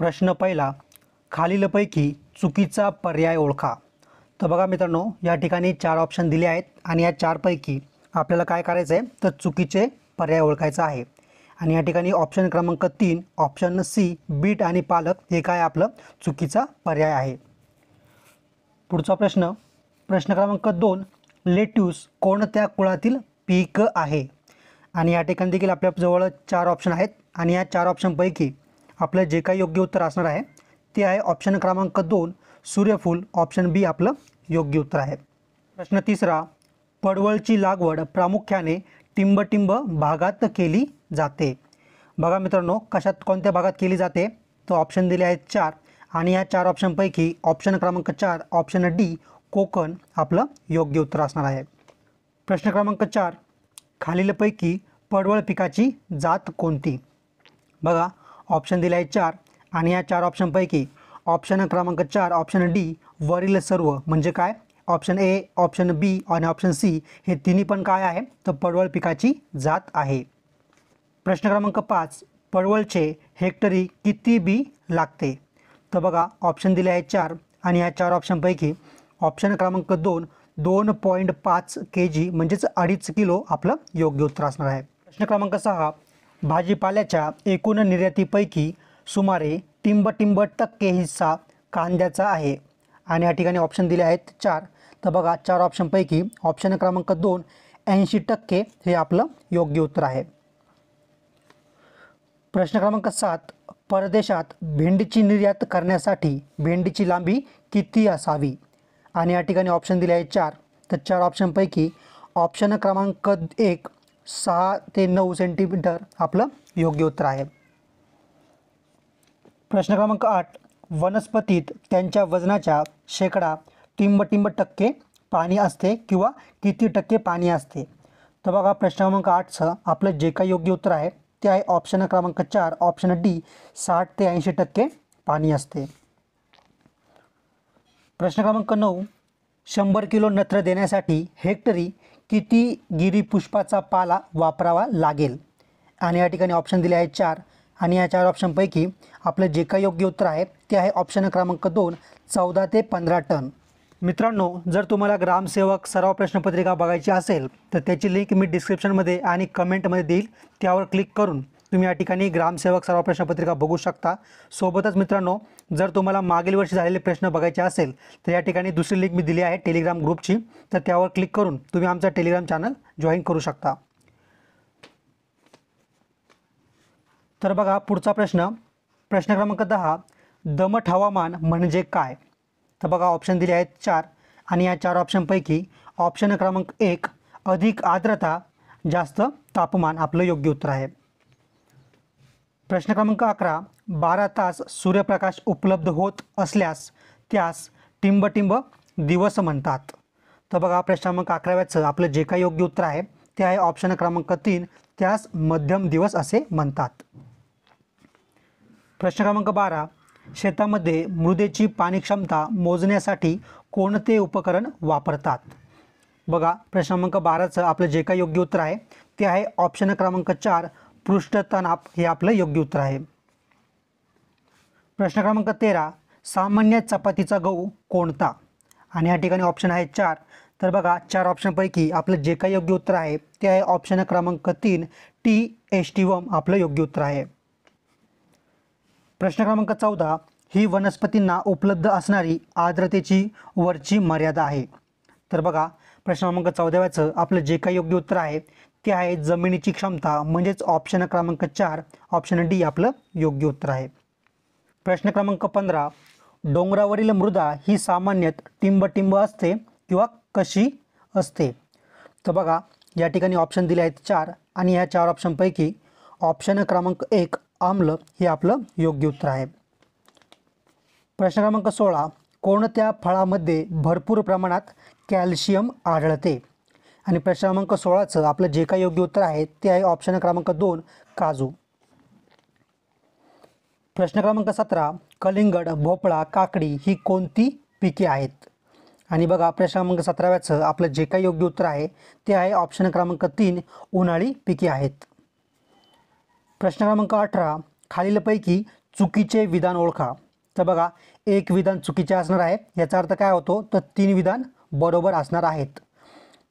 प्रश्न पहिला खालीलपैकी चुकीचा पर्याय ओळखा तर बघा मित्रांनो या ठिकाणी चार ऑप्शन दिले आहेत आणि या चारपैकी आपल्याला काय करायचं आहे तर चुकीचे पर्याय ओळखायचा आहे आणि या ठिकाणी ऑप्शन क्रमांक तीन ऑप्शन सी बीट आणि पालक हे काय आपलं चुकीचा पर्याय आहे पुढचा प्रश्न प्रश्न क्रमांक दोन लेट्यूस कोणत्या कुळातील पीक आहे आणि या ठिकाणी देखील आपल्याजवळ चार ऑप्शन आहेत आणि या चार ऑप्शनपैकी आपलं जे काही योग्य उत्तर असणार आहे ते आहे ऑप्शन क्रमांक दोन सूर्यफूल ऑप्शन बी आपलं योग्य उत्तर आहे प्रश्न तिसरा पडवळची लागवड प्रामुख्याने टिंबटिंब भागात केली जाते बघा मित्रांनो कशात कोणत्या भागात केली जाते तर ऑप्शन दिले आहेत चार आणि या चार ऑप्शनपैकी ऑप्शन क्रमांक चार ऑप्शन डी कोकण आपलं योग्य उत्तर असणार आहे प्रश्न क्रमांक चार खालीलपैकी पडवळ पिकाची जात कोणती बघा ऑप्शन दिले आहे चार आणि या चार ऑप्शनपैकी ऑप्शन क्रमांक चार ऑप्शन डी वरील सर्व म्हणजे काय ऑप्शन ए ऑप्शन बी आणि ऑप्शन सी हे तिन्ही पण काय आहे तर पडवळ पिकाची जात आहे प्रश्न क्रमांक पाच पडवळचे हेक्टरी किती बी लागते तर बघा ऑप्शन दिले आहे चार आणि या चार ऑप्शनपैकी ऑप्शन क्रमांक दोन दोन पॉईंट पाच के जी म्हणजेच अडीच किलो आपलं योग्य उत्तर असणार आहे प्रश्न क्रमांक सहा भाजीपाल्याच्या एकूण निर्यातीपैकी सुमारे टिंबटिंब टक्के हिस्सा कांद्याचा आहे आणि या ठिकाणी ऑप्शन दिले आहेत चार तर बघा चार ऑप्शनपैकी ऑप्शन क्रमांक दोन ऐंशी टक्के हे आपलं योग्य उत्तर आहे प्रश्न क्रमांक सात परदेशात भेंडीची निर्यात करण्यासाठी भेंडीची लांबी किती असावी आणि या ठिकाणी ऑप्शन दिले आहे चार तर चार ऑप्शनपैकी ऑप्शन क्रमांक एक सहा ते नऊ सेंटीमीटर आपलं योग्य उत्तर आहे प्रश्न क्रमांक आठ वनस्पतीत त्यांच्या वजनाच्या शेकडा टिंबटिंब टक्के पाणी असते किंवा किती टक्के पाणी असते तर बघा प्रश्न क्रमांक आठचं आपलं जे काही योग्य उत्तर आहे ते आहे ऑप्शन क्रमांक चार ऑप्शन डी साठ ते ऐंशी टक्के पाणी असते प्रश्न क्रमांक नऊ शंभर किलो नत्र देण्यासाठी हेक्टरी किती गिरीपुष्पाचा पाला वापरावा लागेल आणि या ठिकाणी ऑप्शन दिले आहेत चार आणि या चार ऑप्शनपैकी आपलं जे काही योग्य उत्तर आहे ते आहे ऑप्शन क्रमांक दोन चौदा ते पंधरा टन मित्रांनो जर तुम्हाला ग्रामसेवक सराव प्रश्नपत्रिका बघायची असेल तर त्याची लिंक मी डिस्क्रिप्शनमध्ये आणि कमेंटमध्ये देईल त्यावर क्लिक करून तुम्ही या ठिकाणी ग्रामसेवक सर्व प्रश्नपत्रिका बघू शकता सोबतच मित्रांनो जर तुम्हाला मागील वर्षी झालेले प्रश्न बघायचे असेल तर या ठिकाणी दुसरी लिंक मी दिली आहे टेलिग्राम ग्रुपची तर त्यावर क्लिक करून तुम्ही आमचा टेलिग्राम चॅनल जॉईन करू शकता तर बघा पुढचा प्रश्न प्रश्न क्रमांक दहा दमट हवामान म्हणजे काय तर बघा ऑप्शन दिले आहेत चार आणि या चार ऑप्शनपैकी ऑप्शन क्रमांक एक अधिक आर्द्रता जास्त तापमान आपलं योग्य उत्तर आहे प्रश्न क्रमांक अकरा बारा तास सूर्यप्रकाश उपलब्ध होत असल्यास त्यास टिंबटिंब दिवस म्हणतात तर बघा प्रश्न क्रमांक अकराव्याचं आपलं जे काही योग्य उत्तर आहे ते आहे ऑप्शन क्रमांक तीन त्यास मध्यम दिवस असे म्हणतात प्रश्न क्रमांक बारा शेतामध्ये मृदेची पाणी क्षमता मोजण्यासाठी कोणते उपकरण वापरतात बघा प्रश्न क्रमांक बाराचं आपलं जे काही योग्य उत्तर आहे ते आहे ऑप्शन क्रमांक चार पृष्ठ तनाप हे आपलं योग्य उत्तर आहे प्रश्न क्रमांक तेरा सामान्य चपातीचा गहू कोणता आणि या ठिकाणी ऑप्शन आहे चार तर बघा चार ऑप्शनपैकी आपलं जे काही योग्य उत्तर आहे ते आहे ऑप्शन क्रमांक तीन टी एस टी वम आपलं योग्य उत्तर आहे प्रश्न क्रमांक चौदा ही वनस्पतींना उपलब्ध असणारी आर्द्रतेची वरची मर्यादा आहे तर बघा प्रश्न क्रमांक चौदाव्याचं आपलं जे काही योग्य उत्तर आहे ती आहे जमिनीची क्षमता म्हणजेच ऑप्शन क्रमांक चार ऑप्शन डी आपलं योग्य उत्तर आहे प्रश्न क्रमांक पंधरा डोंगरावरील मृदा ही सामान्यत टिंबटिंब असते किंवा कशी असते तर बघा या ठिकाणी ऑप्शन दिले आहेत चार आणि ह्या चार ऑप्शनपैकी ऑप्शन क्रमांक एक आम्ल हे आपलं योग्य उत्तर आहे प्रश्न क्रमांक सोळा कोणत्या फळामध्ये भरपूर प्रमाणात कॅल्शियम आढळते आणि प्रश्न क्रमांक सोळाचं आपलं जे काही योग्य उत्तर आहे ते आहे ऑप्शन क्रमांक दोन काजू प्रश्न क्रमांक सतरा कलिंगड भोपळा काकडी ही कोणती पिके आहेत आणि बघा प्रश्न क्रमांक सतराव्याचं आपलं जे काही योग्य उत्तर आहे ते आहे ऑप्शन क्रमांक तीन उन्हाळी पिके आहेत प्रश्न क्रमांक अठरा खालीलपैकी चुकीचे विधान ओळखा तर बघा एक विधान चुकीचे असणार आहे याचा अर्थ काय होतो तर तीन विधान बरोबर असणार आहेत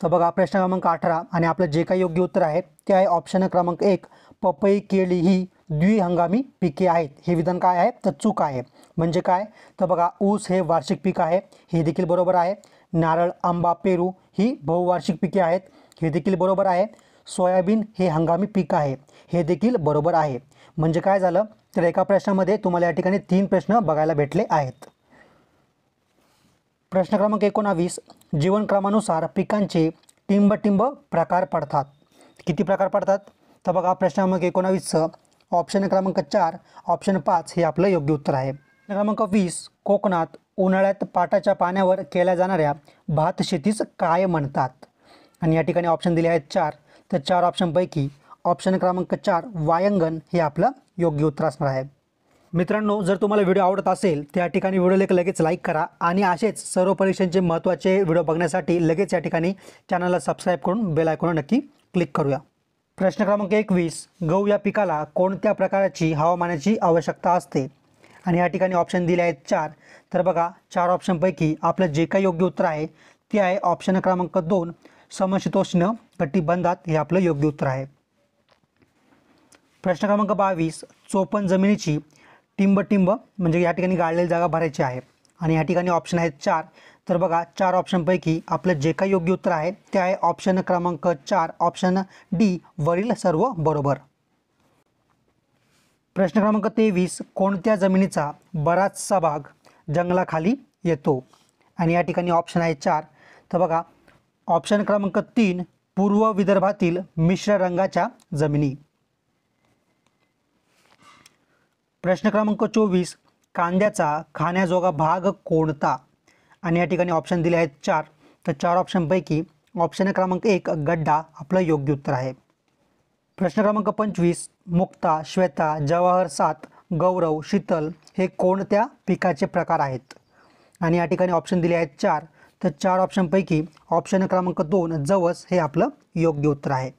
तर बघा प्रश्न क्रमांक अठरा आणि आपलं जे काही योग्य उत्तर आहे ते आहे ऑप्शन क्रमांक एक पपई केळी ही द्विहंगामी पिके आहेत हे विधान काय आहे तर चूक आहे म्हणजे काय तर बघा ऊस हे वार्षिक पीक आहे हे देखील बरोबर आहे नारळ आंबा पेरू ही बहुवार्षिक पिके आहेत हे देखील बरोबर आहे सोयाबीन हे हंगामी पीक आहे हे देखील बरोबर आहे म्हणजे काय झालं तर एका प्रश्नामध्ये तुम्हाला या ठिकाणी तीन प्रश्न बघायला भेटले आहेत प्रश्न क्रमांक एकोणावीस जीवनक्रमानुसार पिकांचे टिंबटिंब प्रकार पडतात किती प्रकार पडतात तर बघा प्रश्न क्रमांक एकोणावीसचं ऑप्शन क्रमांक चार ऑप्शन पाच हे आपलं योग्य उत्तर आहे क्रमांक वीस कोकणात उन्हाळ्यात पाटाच्या पाण्यावर केल्या जाणाऱ्या भात शेतीस काय म्हणतात आणि या ठिकाणी ऑप्शन दिले आहेत चार तर चार ऑप्शनपैकी ऑप्शन क्रमांक चार वायंगण हे आपलं योग्य उत्तर असणार आहे मित्रांनो जर तुम्हाला व्हिडिओ आवडत असेल त्या ठिकाणी व्हिडिओ लेख लगेच लाईक करा आणि असेच सर्व परीक्षांचे महत्त्वाचे व्हिडिओ बघण्यासाठी लगेच या ठिकाणी चॅनलला सबस्क्राईब करून बेल आयकॉन नक्की क्लिक करूया प्रश्न क्रमांक एकवीस गहू या पिकाला कोणत्या प्रकारची हवामानाची आवश्यकता असते आणि या ठिकाणी ऑप्शन दिले आहेत चार तर बघा चार ऑप्शनपैकी आपलं जे काही योग्य उत्तर आहे ते आहे ऑप्शन क्रमांक दोन समशीतोष्ण कटिबंधात हे आपलं योग्य उत्तर आहे प्रश्न क्रमांक बावीस चोपन जमिनीची टिंब टिंब म्हणजे या ठिकाणी गाळलेली जागा भरायची आहे आणि या ठिकाणी ऑप्शन आहेत चार तर बघा चार ऑप्शनपैकी आपलं जे काही योग्य उत्तर आहे ते आहे ऑप्शन क्रमांक चार ऑप्शन डी वरील सर्व बरोबर प्रश्न क्रमांक तेवीस कोणत्या जमिनीचा बराचसा भाग जंगलाखाली येतो आणि या ठिकाणी ऑप्शन आहे चार तर बघा ऑप्शन क्रमांक तीन पूर्व विदर्भातील मिश्र रंगाच्या जमिनी प्रश्न क्रमांक चोवीस कांद्याचा खाण्याजोगा भाग कोणता आणि या ठिकाणी ऑप्शन दिले आहेत चार तर चार ऑप्शनपैकी ऑप्शन क्रमांक एक गड्डा आपलं योग्य उत्तर आहे प्रश्न क्रमांक पंचवीस मुक्ता श्वेता जवाहर सात गौरव शीतल हे कोणत्या पिकाचे प्रकार आहेत आणि या ठिकाणी ऑप्शन दिले आहेत चार तर चार ऑप्शनपैकी ऑप्शन क्रमांक दोन जवस हे आपलं योग्य उत्तर आहे